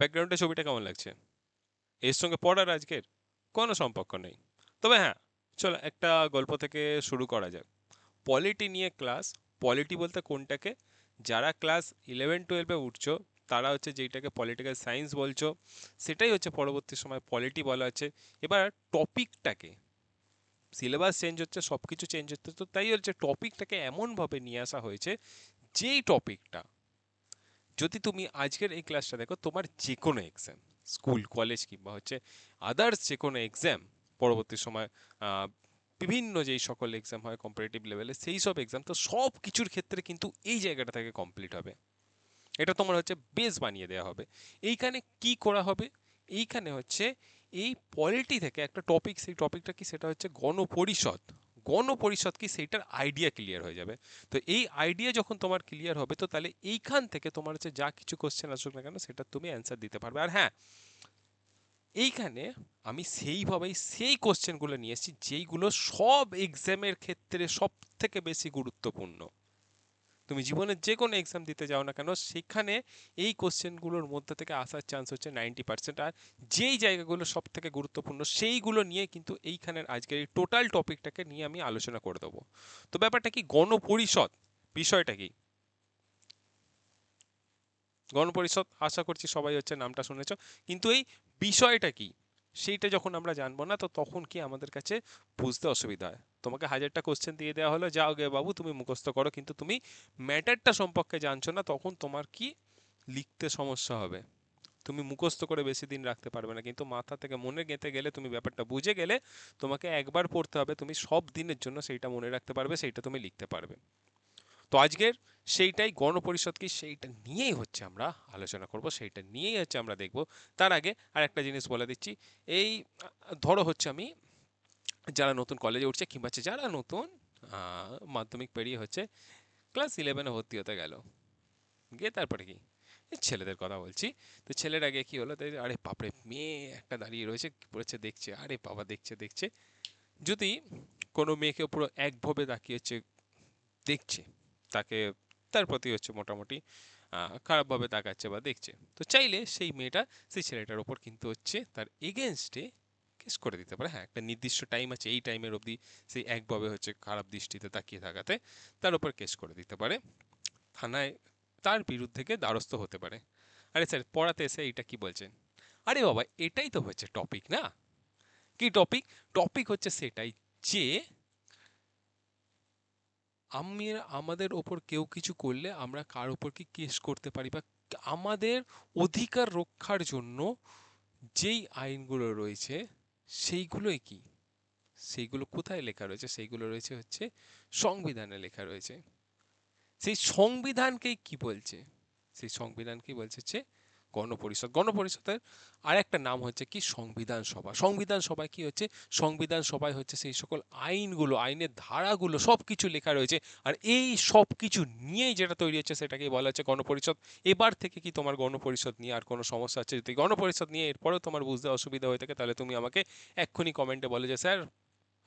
ব্যাকগ্রাউন্ডে ছবিটা কেমন লাগছে এর সঙ্গে পড়ার আজকের কোনো সম্পর্ক নেই তবে হ্যাঁ চলো একটা গল্প থেকে শুরু করা যাক পলিটি নিয়ে ক্লাস পলিটি বলতে কোনটাকে যারা ক্লাস ইলেভেন টুয়েলভে উঠছো তারা হচ্ছে যেইটাকে পলিটিক্যাল সায়েন্স বলছো সেটাই হচ্ছে পরবর্তী সময় পলিটি বলা হচ্ছে এবার টপিকটাকে সিলেবাস চেঞ্জ হচ্ছে সব কিছু চেঞ্জ হচ্ছে তো তাই হচ্ছে টপিকটাকে এমনভাবে নিয়ে আসা হয়েছে যেই টপিকটা যদি তুমি আজকের এই ক্লাসটা দেখো তোমার যে কোনো এক্সাম স্কুল কলেজ কিংবা হচ্ছে আদার্স যে কোনো এক্সাম পরবর্তী সময় বিভিন্ন যেই সকল এক্সাম হয় কম্পিটিটিভ লেভেলে সেই সব এক্সাম তো সব কিছুর ক্ষেত্রে কিন্তু এই জায়গাটা থেকে কমপ্লিট হবে এটা তোমার হচ্ছে বেস বানিয়ে দেওয়া হবে এইখানে কি করা হবে এইখানে হচ্ছে এই পলিটি থেকে একটা টপিক সেই টপিকটা কি সেটা হচ্ছে গণপরিষদ গণপরিষদ কি সেইটার আইডিয়া ক্লিয়ার হয়ে যাবে তো এই আইডিয়া যখন তোমার ক্লিয়ার হবে তো তাহলে এইখান থেকে তোমার হচ্ছে যা কিছু কোশ্চেন আসুক না কেন সেটা তুমি অ্যান্সার দিতে পারবে আর হ্যাঁ এইখানে আমি সেইভাবেই সেই কোশ্চেনগুলো নিয়ে এসেছি যেইগুলো সব এক্সামের ক্ষেত্রে সব থেকে বেশি গুরুত্বপূর্ণ তুমি জীবনের যে কোনো এক্সাম দিতে যাও না কেন সেখানে এই কোশ্চেনগুলোর মধ্যে থেকে আসার চান্স হচ্ছে নাইনটি পার্সেন্ট আর যেই জায়গাগুলো সব থেকে গুরুত্বপূর্ণ সেইগুলো নিয়ে কিন্তু এইখানের আজকের এই টোটাল টপিকটাকে নিয়ে আমি আলোচনা করে দেবো তো ব্যাপারটা কি গণপরিষদ বিষয়টা কি গণপরিষদ আশা করছি সবাই হচ্ছে নামটা শুনেছ কিন্তু এই বিষয়টা কি সেইটা যখন আমরা জানবো না তো তখন কি আমাদের কাছে বুঝতে অসুবিধা হয় তোমাকে হাজারটা কোশ্চেন দিয়ে দেওয়া হলো যাও গে বাবু তুমি মুখস্থ করো কিন্তু তুমি ম্যাটারটা সম্পর্কে জানছো না তখন তোমার কি লিখতে সমস্যা হবে তুমি মুখস্থ করে বেশি দিন রাখতে পারবে না কিন্তু মাথা থেকে মনে গেঁথে গেলে তুমি ব্যাপারটা বুঝে গেলে তোমাকে একবার পড়তে হবে তুমি সব দিনের জন্য সেইটা মনে রাখতে পারবে সেইটা তুমি লিখতে পারবে তো আজকের সেইটাই গণপরিষদকে সেইটা নিয়েই হচ্ছে আমরা আলোচনা করব সেইটা নিয়েই হচ্ছে আমরা দেখব তার আগে আর একটা জিনিস বলে দিচ্ছি এই ধরো হচ্ছে আমি যারা নতুন কলেজে উঠছে কিংবা যারা নতুন মাধ্যমিক পেরিয়ে হচ্ছে ক্লাস ইলেভেনে ভর্তি হতে গেল গিয়ে তারপরে কি ছেলেদের কথা বলছি তো ছেলের আগে কি হলো তাই আরে বাপরে মেয়ে একটা দাঁড়িয়ে রয়েছে পড়েছে দেখছে আরে বাবা দেখছে দেখছে যদি কোনো মেয়েকে পুরো একভাবে তাকিয়েছে দেখছে তাকে তার প্রতি হচ্ছে মোটামুটি খারাপভাবে তাকাচ্ছে বা দেখছে তো চাইলে সেই মেয়েটা সেই ছেলেটার ওপর কিন্তু হচ্ছে তার এগেনস্টে কেস করে দিতে পারে হ্যাঁ একটা নির্দিষ্ট টাইম আছে এই টাইমের অবধি সেই একভাবে হচ্ছে খারাপ দৃষ্টিতে তাকিয়ে থাকাতে তার ওপর কেস করে দিতে পারে থানায় তার বিরুদ্ধে দ্বারস্থ হতে পারে আরে স্যার পড়াতে এসে এইটা কি বলছেন আরে বাবা এটাই তো হচ্ছে টপিক না কি টপিক টপিক হচ্ছে সেটাই যে আমি আমাদের ওপর কেউ কিছু করলে আমরা কার ওপর কি কেস করতে পারি বা আমাদের অধিকার রক্ষার জন্য যেই আইনগুলো রয়েছে সেইগুলোই কি সেইগুলো কোথায় লেখা রয়েছে সেইগুলো রয়েছে হচ্ছে সংবিধানে লেখা রয়েছে সেই সংবিধানকেই কি বলছে সেই সংবিধানকেই বলছে হচ্ছে গণপরিষদ গণপরিষদের আর একটা নাম হচ্ছে কি সংবিধান সভা সংবিধান সভায় কি হচ্ছে সংবিধান সভায় হচ্ছে সেই সকল আইনগুলো আইনের ধারাগুলো সব কিছু লেখা রয়েছে আর এই সব কিছু নিয়েই যেটা তৈরি হচ্ছে সেটাকেই বলা হচ্ছে গণপরিষদ এবার থেকে কি তোমার গণপরিষদ নিয়ে আর কোনো সমস্যা আছে যদি গণপরিষদ নিয়ে এরপরেও তোমার বুঝতে অসুবিধা হয়ে থাকে তাহলে তুমি আমাকে এক্ষুনি কমেন্টে বলে যে স্যার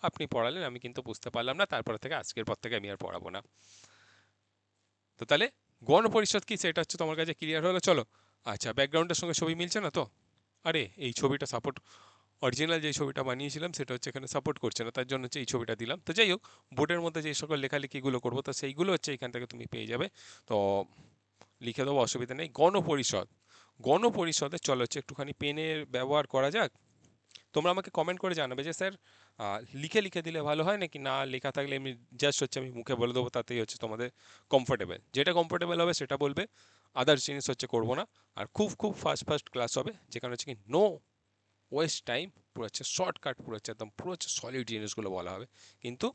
আপনি পড়ালেন আমি কিন্তু বুঝতে পারলাম না তারপর থেকে আজকের পর থেকে আমি আর পড়াবো না তো তাহলে গণপরিষদ কি সেটা হচ্ছে তোমার কাছে ক্লিয়ার হলো চলো আচ্ছা ব্যাকগ্রাউন্ডের সঙ্গে ছবি মিলছে না তো আরে এই ছবিটা সাপোর্ট অরিজিনাল যে ছবিটা বানিয়েছিলাম সেটা হচ্ছে এখানে সাপোর্ট করছে না তার জন্য হচ্ছে এই ছবিটা দিলাম তো যাই হোক বোর্ডের মধ্যে যে সকল লেখালেখিগুলো করবো তো সেইগুলো হচ্ছে এখান থেকে তুমি পেয়ে যাবে তো লিখে দেবো অসুবিধা নেই গণপরিষদ গণপরিষদে চলো হচ্ছে একটুখানি পেনের ব্যবহার করা যাক তোমরা আমাকে কমেন্ট করে জানাবে যে স্যার লিখে লিখে দিলে ভালো হয় নাকি না লেখা থাকলে আমি জাস্ট হচ্ছে আমি মুখে বলে দেবো তাতেই হচ্ছে তোমাদের কমফোর্টেবল যেটা কমফোর্টেবল হবে সেটা বলবে আদার্স জিনিস হচ্ছে করবো না আর খুব খুব ফার্স্ট ফার্স্ট ক্লাস হবে যেখানে হচ্ছে কি নো ওয়েস্ট টাইম পুরো হচ্ছে শর্টকাট পুরো হচ্ছে একদম পুরো হচ্ছে সলিড জিনিসগুলো বলা হবে কিন্তু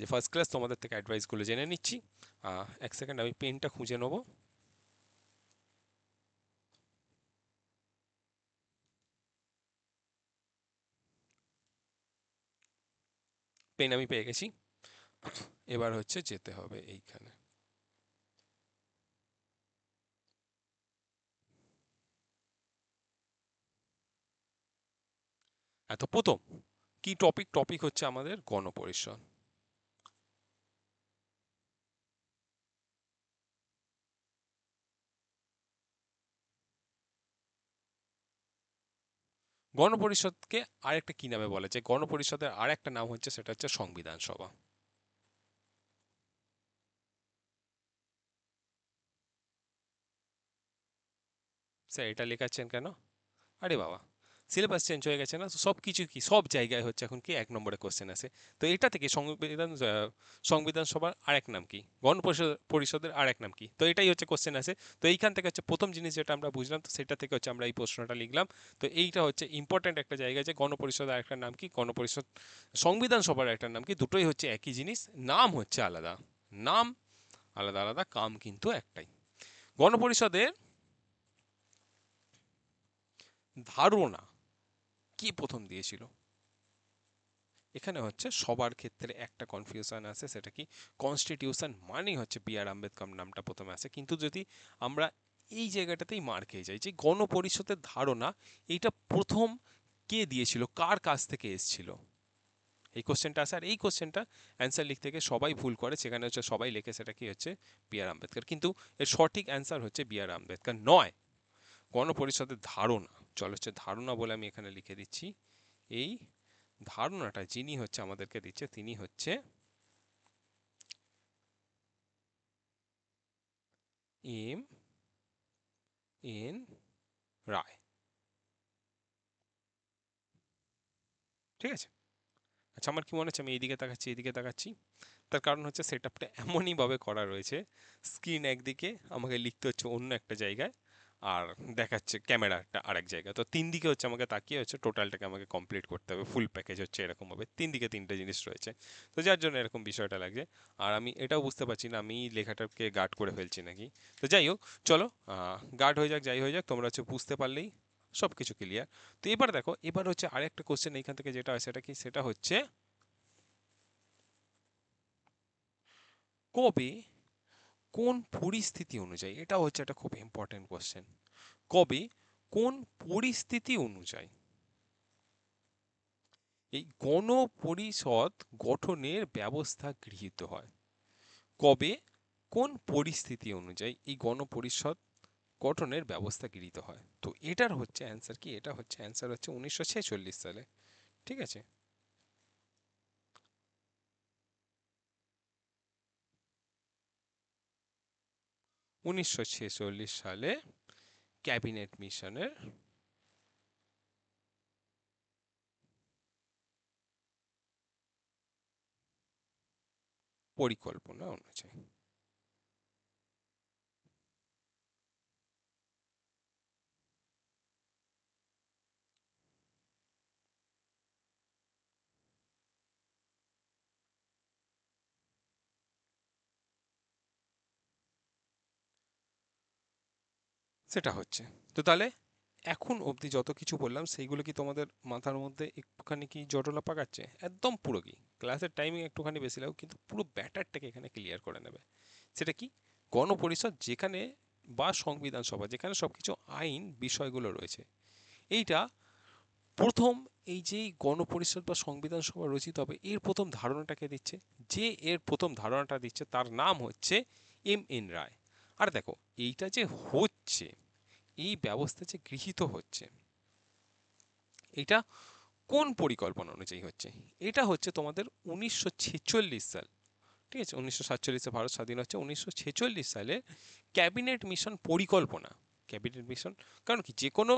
যে ফার্স্ট ক্লাস তোমাদের থেকে অ্যাডভাইসগুলো জেনে নিচ্ছি এক সেকেন্ড আমি পেনটা খুঁজে নেবো পেন আমি পেয়ে গেছি এবার হচ্ছে যেতে হবে এইখানে এত হ্যাঁ, প্রথম কি টপিক টপিক হচ্ছে আমাদের গণপরিষদ গণপরিষদকে আরেকটা কি নামে বলে যে গণপরিষদের আরেকটা নাম হচ্ছে সেটা হচ্ছে সংবিধান সভা স্যার এটা লেখাচ্ছেন কেন আরে বাবা সিলেবাস চেঞ্জ হয়ে গেছে না সব কিছু কি সব জায়গায় হচ্ছে এখন কি এক নম্বরে কোশ্চেন আসে তো এটা থেকে সংবিধান সংবিধান সভার আরেক নাম কি গণপরিষদ পরিষদের আরেক নাম কি তো এটাই হচ্ছে কোশ্চেন আসে তো এইখান থেকে হচ্ছে প্রথম জিনিস যেটা আমরা বুঝলাম তো সেটা থেকে হচ্ছে আমরা এই প্রশ্নটা লিখলাম তো এইটা হচ্ছে ইম্পর্ট্যান্ট একটা জায়গা যে গণপরিষদ আরেকটা নাম কি গণপরিষদ সংবিধান সভার একটা নাম কি দুটোই হচ্ছে একই জিনিস নাম হচ্ছে আলাদা নাম আলাদা আলাদা কাম কিন্তু একটাই গণপরিষদের ধারণা কি প্রথম দিয়েছিল এখানে হচ্ছে সবার ক্ষেত্রে একটা কনফিউশন আছে সেটা কি কনস্টিটিউশন মানেই হচ্ছে বি আর আম্বেদকর নামটা প্রথমে আসে কিন্তু যদি আমরা এই জায়গাটাতেই মার খেয়ে যাই যে গণপরিষদের ধারণা এইটা প্রথম কে দিয়েছিল কার কাছ থেকে এসছিল এই কোশ্চেনটা আসে আর এই কোশ্চেনটা অ্যান্সার লিখতে গিয়ে সবাই ভুল করে সেখানে হচ্ছে সবাই লেখে সেটা কি হচ্ছে বি আর আম্বেদকর কিন্তু এর সঠিক অ্যান্সার হচ্ছে বি আর আম্বেদকর নয় গণপরিষদের ধারণা চলো হচ্ছে ধারণা বলে আমি এখানে লিখে দিচ্ছি এই ধারণাটা যিনি হচ্ছে আমাদেরকে দিচ্ছে তিনি হচ্ছে এম এন রায় ঠিক আছে আচ্ছা আমার কি মনে হচ্ছে আমি এইদিকে তাকাচ্ছি এইদিকে তাকাচ্ছি তার কারণ হচ্ছে সেট আপটা এমনইভাবে করা রয়েছে স্ক্রিন একদিকে আমাকে লিখতে হচ্ছে অন্য একটা জায়গায় আর দেখাচ্ছে ক্যামেরাটা আরেক জায়গা তো তিন দিকে হচ্ছে আমাকে তাকিয়ে হচ্ছে টোটালটাকে আমাকে কমপ্লিট করতে হবে ফুল প্যাকেজ হচ্ছে এরকমভাবে তিন দিকে তিনটে জিনিস রয়েছে তো যার জন্য এরকম বিষয়টা লাগছে আর আমি এটাও বুঝতে পারছি না আমি লেখাটাকে গার্ড করে ফেলছি নাকি তো যাই হোক চলো গার্ড হয়ে যাক যাই হয়ে যাক তোমরা হচ্ছে বুঝতে পারলেই সব কিছু ক্লিয়ার তো এবার দেখো এবার হচ্ছে আরেকটা কোশ্চেন এইখান থেকে যেটা হয় সেটা কি সেটা হচ্ছে কবে কোন পরিস্থিতি অনুযায়ী এটা হচ্ছে একটা খুব ইম্পর্টেন্ট কোশ্চেন কবে কোন পরিস্থিতি অনুযায়ী এই গণপরিষদ গঠনের ব্যবস্থা গৃহীত হয় কবে কোন পরিস্থিতি অনুযায়ী এই গণপরিষদ গঠনের ব্যবস্থা গৃহীত হয় তো এটার হচ্ছে অ্যান্সার কি এটা হচ্ছে অ্যান্সার হচ্ছে উনিশশো সালে ঠিক আছে উনিশশো সালে ক্যাবিনেট মিশনের পরিকল্পনা অনুযায়ী সেটা হচ্ছে তো তাহলে এখন অবধি যত কিছু বললাম সেইগুলো কি তোমাদের মাথার মধ্যে একটুখানি কি জটলা পাকাচ্ছে একদম পুরো কি ক্লাসের টাইমিং একটুখানি বেশি লাগবে কিন্তু পুরো ব্যাটারটাকে এখানে ক্লিয়ার করে নেবে সেটা কি গণপরিষদ যেখানে বা সংবিধান সভা যেখানে সব কিছু আইন বিষয়গুলো রয়েছে এইটা প্রথম এই যে গণপরিষদ বা সংবিধান সভা রচিত হবে এর প্রথম ধারণাটাকে দিচ্ছে যে এর প্রথম ধারণাটা দিচ্ছে তার নাম হচ্ছে এম এন রায় আর দেখো এইটা যে হচ্ছে এই ব্যবস্থা যে গৃহীত হচ্ছে এটা কোন পরিকল্পনা অনুযায়ী হচ্ছে এটা হচ্ছে তোমাদের উনিশশো সাল ঠিক আছে উনিশশো সাতচল্লিশে ভারত স্বাধীন হচ্ছে উনিশশো সালে ক্যাবিনেট মিশন পরিকল্পনা ক্যাবিনেট মিশন কারণ কি যে কোনো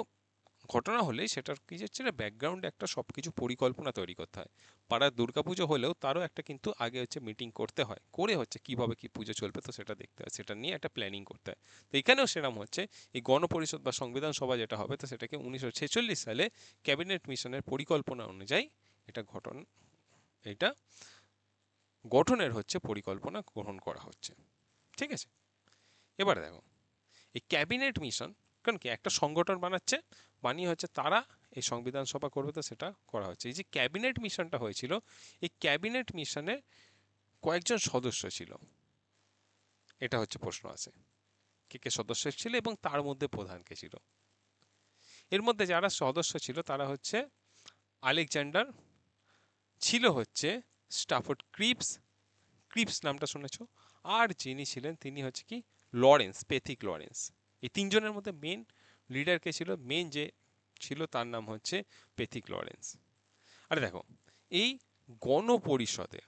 ঘটনা হলে সেটার কী হচ্ছে না ব্যাকগ্রাউন্ডে একটা সব কিছু পরিকল্পনা তৈরি করতে হয় পাড়ার দুর্গাপুজো হলেও তারও একটা কিন্তু আগে হচ্ছে মিটিং করতে হয় করে হচ্ছে কিভাবে কি পুজো চলবে তো সেটা দেখতে হয় সেটা নিয়ে একটা প্ল্যানিং করতে হয় তো এখানেও সেরকম হচ্ছে এই গণপরিষদ বা সংবিধান সভা যেটা হবে তো সেটাকে উনিশশো সালে ক্যাবিনেট মিশনের পরিকল্পনা অনুযায়ী এটা ঘটন এটা গঠনের হচ্ছে পরিকল্পনা গ্রহণ করা হচ্ছে ঠিক আছে এবার দেখো এই ক্যাবিনেট মিশন কারণ কি একটা সংগঠন বানাচ্ছে বানিয়ে হচ্ছে তারা এই সংবিধান সভা করবে তো সেটা করা হচ্ছে এই যে ক্যাবিনেট মিশনটা হয়েছিল এই ক্যাবিনেট মিশনে কয়েকজন সদস্য ছিল এটা হচ্ছে প্রশ্ন আছে কে কে সদস্য ছিল এবং তার মধ্যে প্রধান কে ছিল এর মধ্যে যারা সদস্য ছিল তারা হচ্ছে আলেকজান্ডার ছিল হচ্ছে স্টাফোর্ড ক্রিপস ক্রিপস নামটা শুনেছ আর যিনি ছিলেন তিনি হচ্ছে কি লরেন্স পেথিক লরেন্স এই তিনজনের মধ্যে মেন লিডার কে ছিল মেন যে ছিল তার নাম হচ্ছে পেথিক লরেন্স আরে দেখো এই গণপরিষদে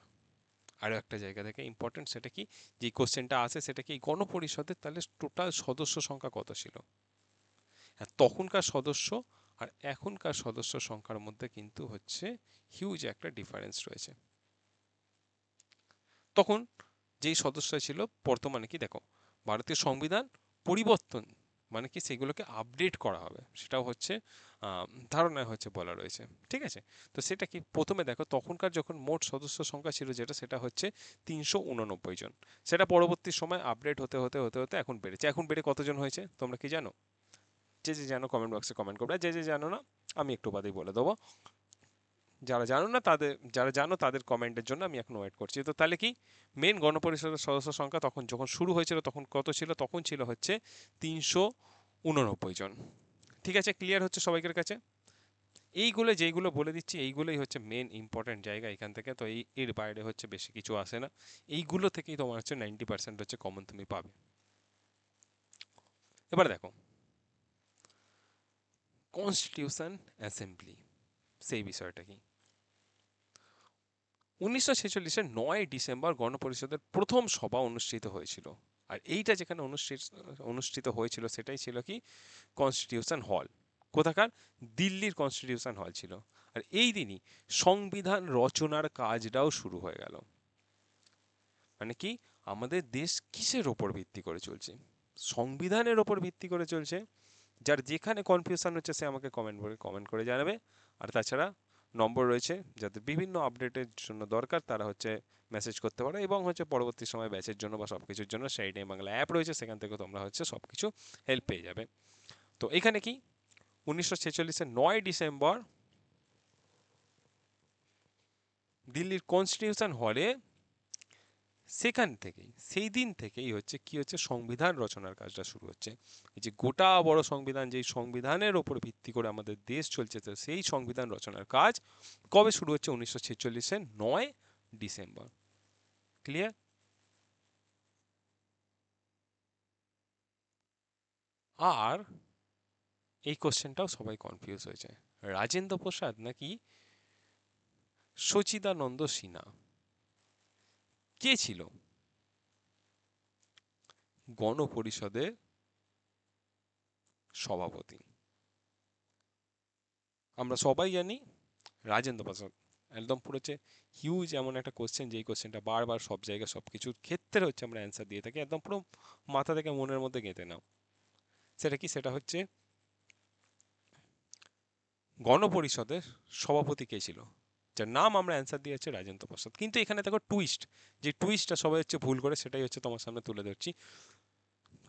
আরও একটা জায়গা থেকে ইম্পর্টেন্ট সেটা কি যে কোশ্চেনটা আছে সেটা কি গণপরিষদের তাহলে টোটাল সদস্য সংখ্যা কত ছিল হ্যাঁ তখনকার সদস্য আর এখনকার সদস্য সংখ্যার মধ্যে কিন্তু হচ্ছে হিউজ একটা ডিফারেন্স রয়েছে তখন যেই সদস্য ছিল বর্তমানে কি দেখো ভারতীয় সংবিধান পরিবর্তন মানে কি সেগুলোকে আপডেট করা হবে সেটাও হচ্ছে ধারণা হচ্ছে বলা রয়েছে ঠিক আছে তো সেটা কি প্রথমে দেখো তখনকার যখন মোট সদস্য সংখ্যা ছিল যেটা সেটা হচ্ছে তিনশো উননব্বই জন সেটা পরবর্তী সময় আপডেট হতে হতে হতে হতে এখন বেড়েছে এখন বেড়ে কতজন হয়েছে তোমরা কি জানো যে যে জানো কমেন্ট বক্সে কমেন্ট করবে যে যে জানো না আমি একটু বাদেই বলে দেবো যারা জানো না তাদের যারা জানো তাদের কমেন্টের জন্য আমি এখন ওয়েট করছি তো তাহলে কি মেন গণপরিষদের সদস্য সংখ্যা তখন যখন শুরু হয়েছিল তখন কত ছিল তখন ছিল হচ্ছে তিনশো উননব্বই জন ঠিক আছে ক্লিয়ার হচ্ছে সবাইকার কাছে এইগুলো যেইগুলো বলে দিচ্ছি এইগুলোই হচ্ছে মেন ইম্পর্ট্যান্ট জায়গা এখান থেকে তো এই এর বাইরে হচ্ছে বেশি কিছু আসে না এইগুলো থেকেই তোমার হচ্ছে নাইনটি পার্সেন্ট হচ্ছে কমন তুমি পাবে এবার দেখো কনস্টিটিউশন অ্যাসেম্বলি সেই বিষয়টা কি উনিশশো ছেচল্লিশের নয় ডিসেম্বর গণপরিষদের প্রথম সভা অনুষ্ঠিত হয়েছিল আর এইটা যেখানে অনুষ্ঠিত অনুষ্ঠিত হয়েছিল সেটাই ছিল কি কনস্টিটিউশন হল কোথাকার দিল্লির কনস্টিটিউশন হল ছিল আর এই দিনই সংবিধান রচনার কাজটাও শুরু হয়ে গেল মানে কি আমাদের দেশ কিসের ওপর ভিত্তি করে চলছে সংবিধানের ওপর ভিত্তি করে চলছে যার যেখানে কনফিউশন হচ্ছে সে আমাকে কমেন্ট করে কমেন্ট করে জানাবে আর তাছাড়া নম্বর রয়েছে যাদের বিভিন্ন আপডেটের জন্য দরকার তারা হচ্ছে মেসেজ করতে পারো এবং হচ্ছে পরবর্তী সময় ব্যাচের জন্য বা সব কিছুর জন্য সাইডে বাংলা অ্যাপ রয়েছে সেখান থেকে তোমরা হচ্ছে সব কিছু হেল্প পেয়ে যাবে তো এখানে কি উনিশশো ছেচল্লিশের নয় ডিসেম্বর দিল্লির কনস্টিটিউশন হলে সেখান থেকেই সেই দিন থেকেই হচ্ছে কি হচ্ছে সংবিধান রচনার কাজটা শুরু হচ্ছে এই যে গোটা বড় সংবিধান যেই সংবিধানের ওপর ভিত্তি করে আমাদের দেশ চলছে তো সেই সংবিধান রচনার কাজ কবে শুরু হচ্ছে উনিশশো ছেচল্লিশের নয় ডিসেম্বর ক্লিয়ার আর এই কোশ্চেনটাও সবাই কনফিউজ হয়েছে রাজেন্দ্র প্রসাদ নাকি সচিদানন্দ সিনহা কে ছিল গণপরিষদের সভাপতি আমরা সবাই জানি রাজেন্দ্র প্রসাদ একদম পুরো হচ্ছে হিউজ এমন একটা কোশ্চেন যেই কোশ্চেনটা বারবার সব জায়গায় সব কিছুর ক্ষেত্রে হচ্ছে আমরা অ্যান্সার দিয়ে থাকি একদম পুরো মাথা থেকে মনের মধ্যে গেঁথে নাও সেটা কি সেটা হচ্ছে গণপরিষদের সভাপতি কে ছিল যার নাম আমরা অ্যান্সার দিয়েছি রাজেন্দ্র প্রসাদ কিন্তু এখানে দেখো টুইস্ট যে টুইস্টটা সবাই হচ্ছে ভুল করে সেটাই হচ্ছে তোমার সামনে তুলে ধরছি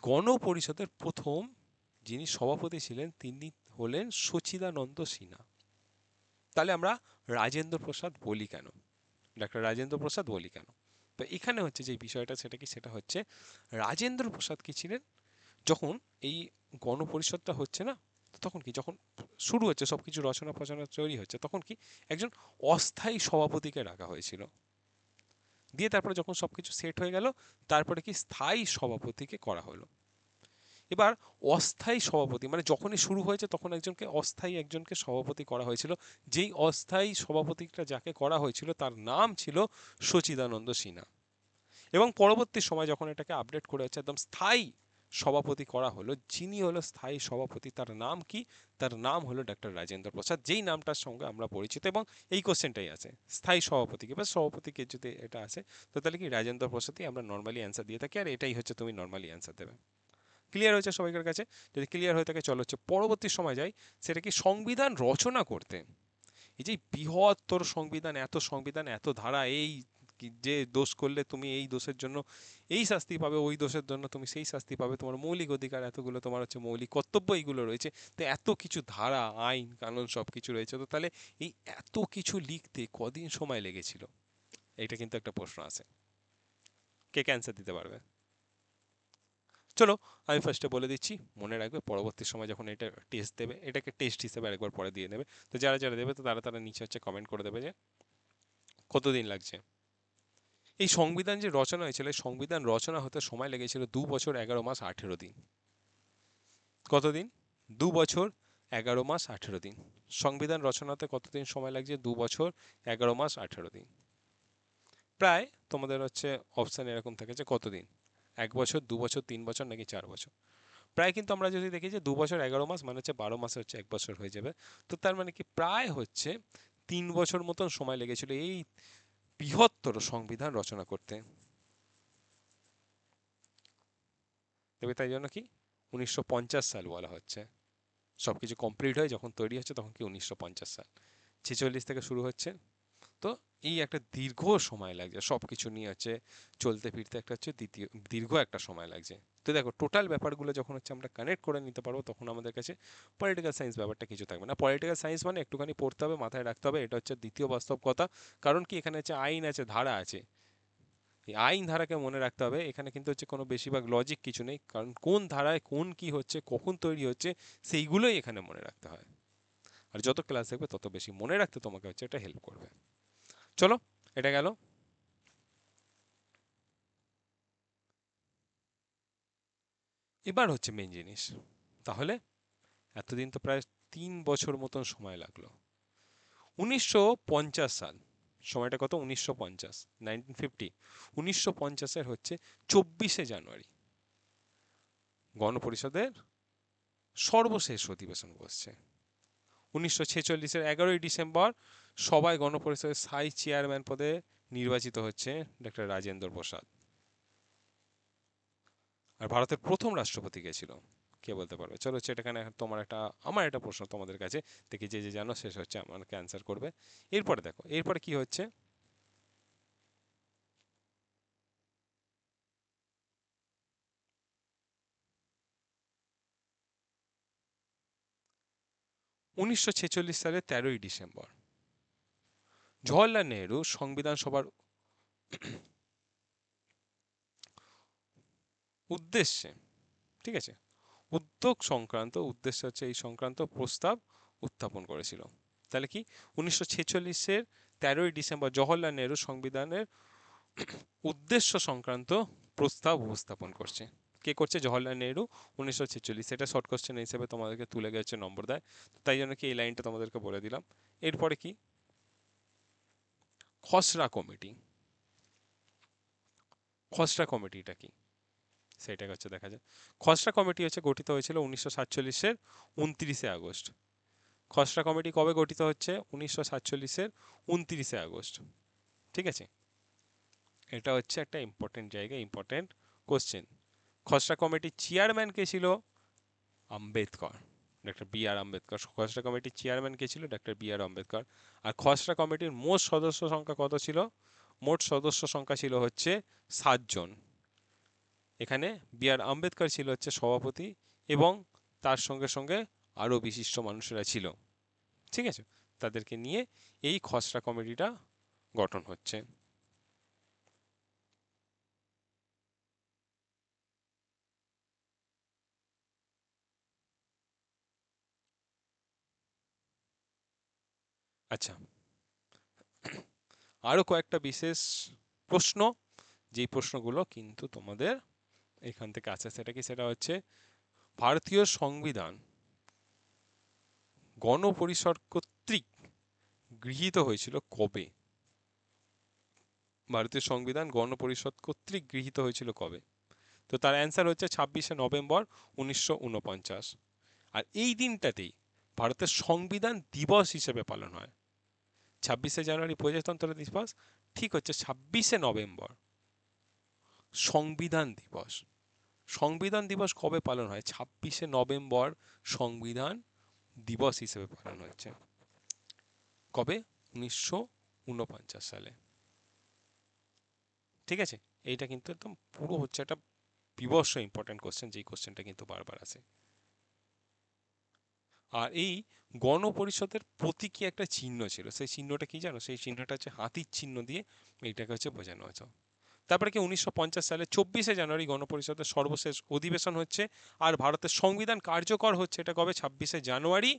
গণপরিষদের প্রথম যিনি সভাপতি ছিলেন তিনি হলেন সচিদানন্দ সিনহা তাহলে আমরা রাজেন্দ্র প্রসাদ বলি কেন ডাক্তার রাজেন্দ্র প্রসাদ বলি কেন তো এখানে হচ্ছে যে বিষয়টা সেটা কি সেটা হচ্ছে রাজেন্দ্র প্রসাদ কি ছিলেন যখন এই গণপরিষদটা হচ্ছে না তখন কি যখন শুরু হচ্ছে সব কিছু রচনা ফচনা তৈরি হচ্ছে তখন কি একজন অস্থায়ী সভাপতিকে রাখা হয়েছিল দিয়ে তারপরে যখন সব কিছু সেট হয়ে গেল তারপরে কি স্থায়ী সভাপতিকে করা হলো এবার অস্থায়ী সভাপতি মানে যখনই শুরু হয়েছে তখন একজনকে অস্থায়ী একজনকে সভাপতি করা হয়েছিল যেই অস্থায়ী সভাপতিটা যাকে করা হয়েছিল তার নাম ছিল সচিদানন্দ সিনহা এবং পরবর্তী সময় যখন এটাকে আপডেট করে হচ্ছে একদম স্থায়ী সভাপতি করা হলো যিনি হলো স্থায়ী সভাপতি তার নাম কি তার নাম হলো ডক্টর রাজেন্দ্র প্রসাদ যেই নামটার সঙ্গে আমরা পরিচিত এবং এই কোশ্চেনটাই আছে স্থায়ী সভাপতিকে বা সভাপতিকে যদি এটা আছে তো তাহলে কি রাজেন্দ্র প্রসাদই আমরা নর্মালি অ্যান্সার দিয়ে থাকি আর এটাই হচ্ছে তুমি নর্মালি অ্যান্সার দেবে ক্লিয়ার হয়েছে সবাইকার কাছে যদি ক্লিয়ার হয়ে থাকে চলো হচ্ছে পরবর্তী সময় যাই সেটা কি সংবিধান রচনা করতে এই যে বৃহত্তর সংবিধান এত সংবিধান এত ধারা এই যে দোষ করলে তুমি এই দোষের জন্য এই শাস্তি পাবে ওই দোষের জন্য তুমি সেই শাস্তি পাবে তোমার মৌলিক অধিকার এতগুলো তোমার হচ্ছে মৌলিক কর্তব্য এইগুলো রয়েছে তো এত কিছু ধারা আইন কানুন সব কিছু রয়েছে তো তাহলে এই এত কিছু লিখতে কদিন সময় লেগেছিল এটা কিন্তু একটা প্রশ্ন আছে কে ক্যান্সার দিতে পারবে চলো আমি ফার্স্টে বলে দিচ্ছি মনে রাখবে পরবর্তী সময় যখন এটা টেস্ট দেবে এটাকে টেস্ট হিসেবে আরেকবার পরে দিয়ে নেবে তো যারা যারা দেবে তো তারা তারা নিচে হচ্ছে কমেন্ট করে দেবে যে কতদিন লাগছে এই সংবিধান যে রচনা হয়েছিল এই সংবিধান রচনা হতে সময় লেগেছিল দু বছর এগারো মাস আঠেরো দিন কতদিন দু বছর এগারো মাস আঠেরো দিন সংবিধান রচনাতে কতদিন সময় লাগছে দু বছর এগারো মাস আঠেরো দিন প্রায় তোমাদের হচ্ছে অপশান এরকম থাকে যে কতদিন এক বছর দু বছর তিন বছর নাকি চার বছর প্রায় কিন্তু আমরা যদি দেখি যে দু বছর এগারো মাস মানে হচ্ছে বারো মাসে হচ্ছে এক বছর হয়ে যাবে তো তার মানে কি প্রায় হচ্ছে তিন বছর মতন সময় লেগেছিল এই বৃহত্তর সংবিধান রচনা করতে তবে তাই জন্য কি উনিশশো সাল বলা হচ্ছে সব কিছু কমপ্লিট হয় যখন তৈরি হচ্ছে তখন কি উনিশশো সাল ছেচল্লিশ থেকে শুরু হচ্ছে তো এই একটা দীর্ঘ সময় লাগছে সব কিছু নিয়ে হচ্ছে চলতে ফিরতে একটা হচ্ছে দ্বিতীয় দীর্ঘ একটা সময় লাগছে তো দেখো টোটাল ব্যাপারগুলো যখন হচ্ছে আমরা কানেক্ট করে নিতে পারবো তখন আমাদের কাছে পলিটিক্যাল সায়েন্স ব্যাপারটা কিছু থাকবে না পলিটিক্যাল সায়েন্স মানে একটুখানি পড়তে হবে মাথায় রাখতে হবে এটা হচ্ছে দ্বিতীয় বাস্তব কথা কারণ কি এখানে হচ্ছে আইন আছে ধারা আছে এই আইন ধারাকে মনে রাখতে হবে এখানে কিন্তু হচ্ছে কোনো বেশিরভাগ লজিক কিছু নেই কারণ কোন ধারায় কোন কি হচ্ছে কখন তৈরি হচ্ছে সেইগুলোই এখানে মনে রাখতে হয় আর যত ক্লাস থাকবে তত বেশি মনে রাখতে তোমাকে হচ্ছে এটা হেল্প করবে চলো এটা গেল এবার হচ্ছে মেন জিনিস তাহলে এতদিন তো প্রায় তিন বছর মতন সময় লাগলো উনিশশো সাল সময়টা কত উনিশশো পঞ্চাশ নাইনটিন ফিফটি উনিশশো পঞ্চাশের হচ্ছে চব্বিশে জানুয়ারি গণপরিষদের সর্বশেষ অধিবেশন বসছে উনিশশো ছেচল্লিশের এগারোই ডিসেম্বর সবাই গণপরিষদের সাই চেয়ারম্যান পদে নির্বাচিত হচ্ছে ডক্টর রাজেন্দ্র প্রসাদ আর ভারতের প্রথম রাষ্ট্রপতি কে ছিল কে বলতে পারবে চলো সেটাখানে এটাখানে তোমার একটা আমার একটা প্রশ্ন তোমাদের কাছে দেখি যে যে জানো শেষ হচ্ছে আমাকে অ্যান্সার করবে এরপরে দেখো এরপরে কি হচ্ছে উনিশশো সালে তেরোই ডিসেম্বর জওয়াহরলাল নেহরু সংবিধান সভার উদ্দেশ্যে ঠিক আছে উদ্যোগ সংক্রান্ত উদ্দেশ্য হচ্ছে এই সংক্রান্ত প্রস্তাব উত্থাপন করেছিল তাহলে কি উনিশশো ছেচল্লিশের তেরোই ডিসেম্বর জওহরলাল নেহরু সংবিধানের উদ্দেশ্য সংক্রান্ত প্রস্তাব উপস্থাপন করছে কে করছে জওহরলাল নেহরু উনিশশো ছেচল্লিশ এটা শর্ট কোশ্চেন হিসেবে তোমাদেরকে তুলে গেছে নম্বর দেয় তাই জন্য কি এই লাইনটা তোমাদেরকে বলে দিলাম এরপরে কি খসড়া কমিটি খসড়া কমিটিটা কি সেটাকে হচ্ছে দেখা যায় খসড়া কমিটি হচ্ছে গঠিত হয়েছিল উনিশশো সাতচল্লিশের উনত্রিশে আগস্ট খসড়া কমিটি কবে গঠিত হচ্ছে উনিশশো সাতচল্লিশের উনত্রিশে আগস্ট ঠিক আছে এটা হচ্ছে একটা ইম্পর্টেন্ট জায়গা ইম্পর্টেন্ট কোশ্চেন খসড়া কমিটির চেয়ারম্যান কে ছিল আম্বেদকর ডাক্তার বি আর আম্বেদকর খসড়া কমিটির চেয়ারম্যান কে ছিল ডাক্তার বি আর আম্বেদকর আর খসড়া কমিটির মোট সদস্য সংখ্যা কত ছিল মোট সদস্য সংখ্যা ছিল হচ্ছে সাতজন এখানে বি আর আম্বেদকর ছিল হচ্ছে সভাপতি এবং তার সঙ্গে সঙ্গে আরও বিশিষ্ট মানুষেরা ছিল ঠিক আছে তাদেরকে নিয়ে এই খসড়া কমিটিটা গঠন হচ্ছে আচ্ছা আরও কয়েকটা বিশেষ প্রশ্ন যেই প্রশ্নগুলো কিন্তু তোমাদের এখান থেকে আছে সেটা কি সেটা হচ্ছে ভারতীয় সংবিধান গণপরিষদ কর্তৃক গৃহীত হয়েছিল কবে ভারতীয় সংবিধান গণপরিষদ কর্তৃক গৃহীত হয়েছিল কবে তো তার অ্যান্সার হচ্ছে ছাব্বিশে নভেম্বর উনিশশো আর এই দিনটাতেই ভারতের সংবিধান দিবস হিসেবে পালন হয় ছাব্বিশে জানুয়ারি প্রজাতন্ত্র দিবস ঠিক হচ্ছে ছাব্বিশে নভেম্বর সংবিধান দিবস সংবিধান দিবস কবে পালন হয় ছাব্বিশে নভেম্বর সংবিধান দিবস হিসেবে পালন হচ্ছে কবে উনিশশো উনপঞ্চাশ সালে ঠিক আছে এইটা কিন্তু একদম পুরো হচ্ছে একটা বিবর্ষ ইম্পর্টেন্ট কোশ্চেন যেই কোশ্চেনটা কিন্তু বারবার আছে আর এই গণপরিষদের প্রতীকী একটা চিহ্ন ছিল সেই চিহ্নটা কি জানো সেই চিহ্নটা হচ্ছে হাতির চিহ্ন দিয়ে এইটাকে হচ্ছে বোঝানো হয়েছে তারপরে কি উনিশশো সালে চব্বিশে জানুয়ারি গণপরিষদের সর্বশেষ অধিবেশন হচ্ছে আর ভারতের সংবিধান কার্যকর হচ্ছে এটা কবে ছাব্বিশে জানুয়ারি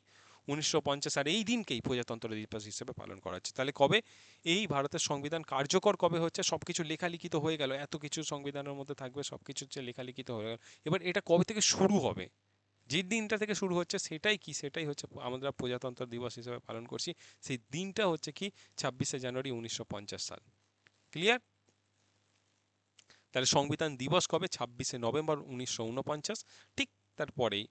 উনিশশো আর এই দিনকেই প্রজাতন্ত্র দিবস হিসেবে পালন করা হচ্ছে তাহলে কবে এই ভারতের সংবিধান কার্যকর কবে হচ্ছে সব কিছু লেখালিখিত হয়ে গেল এত কিছু সংবিধানের মধ্যে থাকবে সব কিছু হচ্ছে লেখালিখিত হয়ে গেল এবার এটা কবে থেকে শুরু হবে যে দিনটা থেকে শুরু হচ্ছে সেটাই কি সেটাই হচ্ছে আমরা প্রজাতন্ত্র দিবস হিসেবে পালন করছি সেই দিনটা হচ্ছে কি ছাব্বিশে জানুয়ারি উনিশশো সাল ক্লিয়ার তাহলে সংবিধান দিবস কবে ছাব্বিশে নভেম্বর উনিশশো ঠিক তারপরেই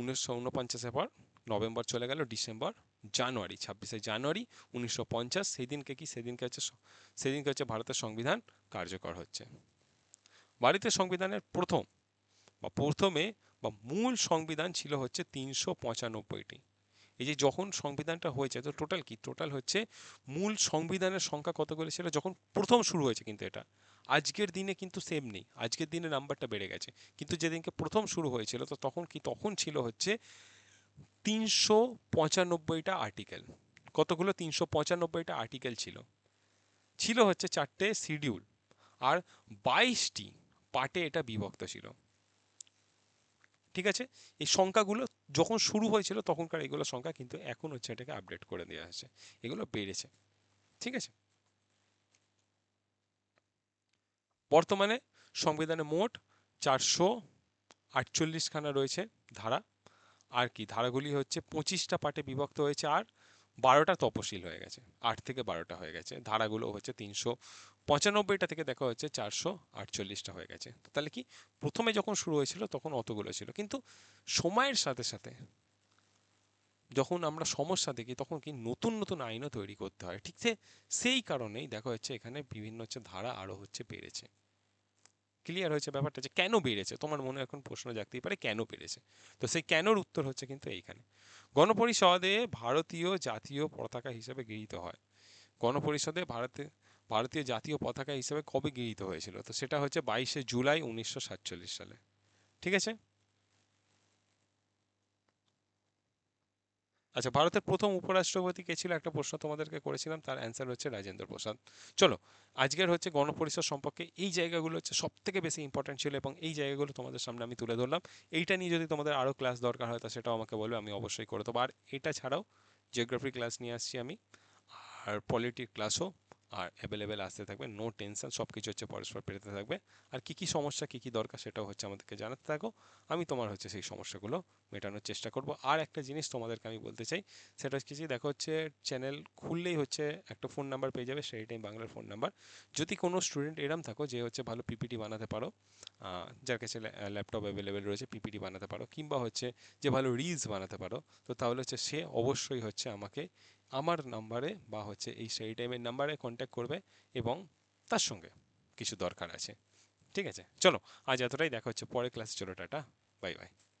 উনিশশো উনপঞ্চাশের পর নভেম্বর চলে গেল ডিসেম্বর জানুয়ারি ছাব্বিশে জানুয়ারি উনিশশো পঞ্চাশ সেদিনকে কি সেদিনকে হচ্ছে সেদিনকে হচ্ছে ভারতের সংবিধান কার্যকর হচ্ছে ভারতের সংবিধানের প্রথম বা প্রথমে বা মূল সংবিধান ছিল হচ্ছে তিনশো পঁচানব্বইটি এই যে যখন সংবিধানটা হয়েছে তো টোটাল কি টোটাল হচ্ছে মূল সংবিধানের সংখ্যা কতগুলো ছিল যখন প্রথম শুরু হয়েছে কিন্তু এটা আজকের দিনে কিন্তু সেম নেই আজকের দিনে নাম্বারটা বেড়ে গেছে কিন্তু যেদিনকে প্রথম শুরু হয়েছিল তো তখন কি তখন ছিল হচ্ছে তিনশো পঁচানব্বইটা আর্টিকেল কতগুলো তিনশো পঁচানব্বইটা আর্টিকেল ছিল ছিল হচ্ছে চারটে শিডিউল আর বাইশটি পার্টে এটা বিভক্ত ছিল ঠিক আছে এই সংখ্যাগুলো যখন শুরু হয়েছিল তখনকার এগুলো সংখ্যা কিন্তু এখন হচ্ছে এটাকে আপডেট করে দেওয়া হয়েছে এগুলো বেড়েছে ঠিক আছে বর্তমানে সংবিধানে মোট চারশো আটচল্লিশখানা রয়েছে ধারা আর কি ধারাগুলি হচ্ছে পঁচিশটা পার্টে বিভক্ত হয়েছে আর বারোটা তপশিল হয়ে গেছে আট থেকে বারোটা হয়ে গেছে ধারাগুলো হচ্ছে তিনশো পঁচানব্বইটা থেকে দেখা হচ্ছে চারশো আটচল্লিশটা হয়ে গেছে তাহলে কি প্রথমে যখন শুরু হয়েছিল তখন অতগুলো ছিল কিন্তু সময়ের সাথে সাথে যখন আমরা সমস্যা দেখি তখন কি নতুন নতুন আইনও তৈরি করতে হয় ঠিক সেই কারণেই দেখা হচ্ছে এখানে বিভিন্ন হচ্ছে ধারা আরও হচ্ছে বেড়েছে ক্লিয়ার হয়েছে ব্যাপারটা যে কেন বেড়েছে তোমার মনে এখন প্রশ্ন জাগতেই পারে কেন বেড়েছে তো সেই কেনর উত্তর হচ্ছে কিন্তু এইখানে গণপরিষদে ভারতীয় জাতীয় পতাকা হিসেবে গৃহীত হয় গণপরিষদে ভারতে ভারতীয় জাতীয় পতাকা হিসেবে কবে গৃহীত হয়েছিল তো সেটা হচ্ছে বাইশে জুলাই উনিশশো সাতচল্লিশ সালে ঠিক আছে আচ্ছা ভারতের প্রথম উপরাষ্ট্রপতি কে ছিল একটা প্রশ্ন তোমাদেরকে করেছিলাম তার অ্যান্সার হচ্ছে রাজেন্দ্র প্রসাদ চলো আজকের হচ্ছে গণপরিষদ সম্পর্কে এই জায়গাগুলো হচ্ছে সব থেকে বেশি ইম্পর্টেন্ট ছিল এবং এই জায়গাগুলো তোমাদের সামনে আমি তুলে ধরলাম এইটা নিয়ে যদি তোমাদের আরও ক্লাস দরকার হয় তা সেটাও আমাকে বলবে আমি অবশ্যই করে দেবো আর এটা ছাড়াও জিওগ্রাফি ক্লাস নিয়ে আসছি আমি আর পলিটিক ক্লাসও আর অ্যাভেলেবেল আসতে থাকবে নো টেনশন সব কিছু হচ্ছে পরস্পর পেরোতে থাকবে আর কী কী সমস্যা কী কী দরকার সেটাও হচ্ছে আমাদেরকে জানাতে থাকো আমি তোমার হচ্ছে সেই সমস্যাগুলো মেটানোর চেষ্টা করব আর একটা জিনিস তোমাদেরকে আমি বলতে চাই সেটা হচ্ছে কি দেখো হচ্ছে চ্যানেল খুললেই হচ্ছে একটা ফোন নাম্বার পেয়ে যাবে সেই টাইম বাংলার ফোন নাম্বার যদি কোনো স্টুডেন্ট এরম থাকো যে হচ্ছে ভালো পিপিটি বানাতে পারো যার কাছে ল্যাপটপ অ্যাভেলেবেল রয়েছে পিপিটি বানাতে পারো কিংবা হচ্ছে যে ভালো রিলস বানাতে পারো তো তাহলে হচ্ছে সে অবশ্যই হচ্ছে আমাকে আমার নাম্বারে বা হচ্ছে এই সেই টাইমের নাম্বারে কন্ট্যাক্ট করবে এবং তার সঙ্গে কিছু দরকার আছে ঠিক আছে চলো আজ এতটাই দেখা হচ্ছে পরে ক্লাসে চলো টাটা বাই বাই